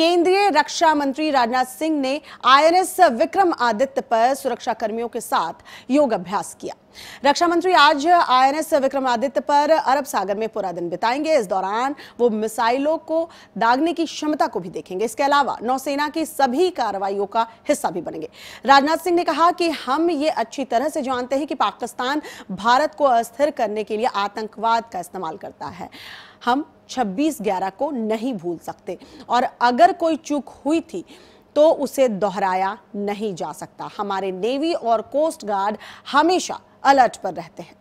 केंद्रीय रक्षा मंत्री राजनाथ सिंह ने आईएनएस विक्रम आदित्य पर सुरक्षा कर्मियों के साथ योग अभ्यास किया रक्षा मंत्री आज आईएनएस विक्रमादित्य पर अरब सागर में पूरा दिन बिताएंगे इस दौरान वो मिसाइलों को दागने की क्षमता को भी देखेंगे इसके अलावा नौसेना की सभी कार्रवाइयों का हिस्सा भी बनेंगे राजनाथ सिंह ने कहा कि हम ये अच्छी तरह से जानते हैं कि पाकिस्तान भारत को अस्थिर करने के लिए आतंकवाद का इस्तेमाल करता है हम छब्बीस ग्यारह को नहीं भूल सकते और अगर कोई चूक हुई थी तो उसे दोहराया नहीं जा सकता हमारे नेवी और कोस्ट गार्ड हमेशा अलर्ट पर रहते हैं